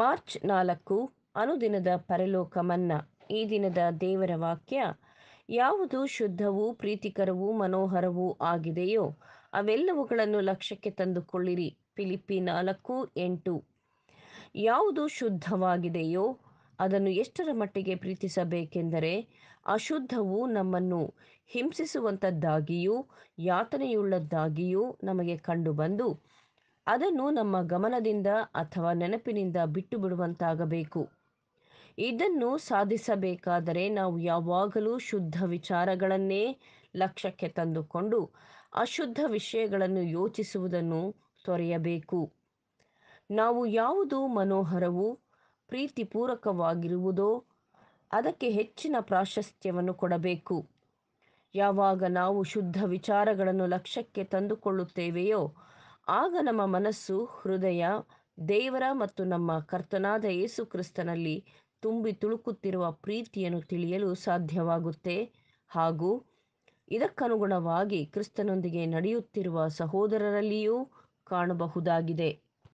March ನಾಲ್ಕು ಅನುದಿನದ ಪರಲೋಕ ಮನ್ನಾ ಈ ದಿನದ ದೇವರ ವಾಕ್ಯ ಯಾವುದು ಶುದ್ಧವೂ ಪ್ರೀತಿಕರವೂ ಮನೋಹರವೂ ಆಗಿದೆಯೋ ಅವೆಲ್ಲವುಗಳನ್ನು ಲಕ್ಷ್ಯಕ್ಕೆ ತಂದುಕೊಳ್ಳಿರಿ ಫಿಲಿಪಿ ನಾಲ್ಕು ಎಂಟು ಯಾವುದು ಶುದ್ಧವಾಗಿದೆಯೋ ಅದನ್ನು ಎಷ್ಟರ ಮಟ್ಟಿಗೆ ಪ್ರೀತಿಸಬೇಕೆಂದರೆ ಅಶುದ್ಧವು ನಮ್ಮನ್ನು ಹಿಂಸಿಸುವಂಥದ್ದಾಗಿಯೂ ಯಾತನೆಯುಳ್ಳದ್ದಾಗಿಯೂ ನಮಗೆ ಕಂಡುಬಂದು ಅದನ್ನು ನಮ್ಮ ಗಮನದಿಂದ ಅಥವಾ ನೆನಪಿನಿಂದ ಬಿಟ್ಟು ಬಿಡುವಂತಾಗಬೇಕು ಇದನ್ನು ಸಾಧಿಸಬೇಕಾದರೆ ನಾವು ಯಾವಾಗಲೂ ಶುದ್ಧ ವಿಚಾರಗಳನ್ನೇ ಲಕ್ಷ್ಯಕ್ಕೆ ತಂದುಕೊಂಡು ಅಶುದ್ಧ ವಿಷಯಗಳನ್ನು ಯೋಚಿಸುವುದನ್ನು ತೊರೆಯಬೇಕು ನಾವು ಯಾವುದು ಮನೋಹರವು ಪ್ರೀತಿಪೂರಕವಾಗಿರುವುದೋ ಅದಕ್ಕೆ ಹೆಚ್ಚಿನ ಪ್ರಾಶಸ್ತ್ಯವನ್ನು ಕೊಡಬೇಕು ಯಾವಾಗ ನಾವು ಶುದ್ಧ ವಿಚಾರಗಳನ್ನು ಲಕ್ಷ್ಯಕ್ಕೆ ತಂದುಕೊಳ್ಳುತ್ತೇವೆಯೋ ಆಗ ನಮ್ಮ ಮನಸ್ಸು ಹೃದಯ ದೇವರ ಮತ್ತು ನಮ್ಮ ಕರ್ತನಾದ ಏಸು ಕ್ರಿಸ್ತನಲ್ಲಿ ತುಂಬಿ ತುಳುಕುತ್ತಿರುವ ಪ್ರೀತಿಯನ್ನು ತಿಳಿಯಲು ಸಾಧ್ಯವಾಗುತ್ತೆ ಹಾಗೂ ಇದಕ್ಕನುಗುಣವಾಗಿ ಕ್ರಿಸ್ತನೊಂದಿಗೆ ನಡೆಯುತ್ತಿರುವ ಸಹೋದರರಲ್ಲಿಯೂ ಕಾಣಬಹುದಾಗಿದೆ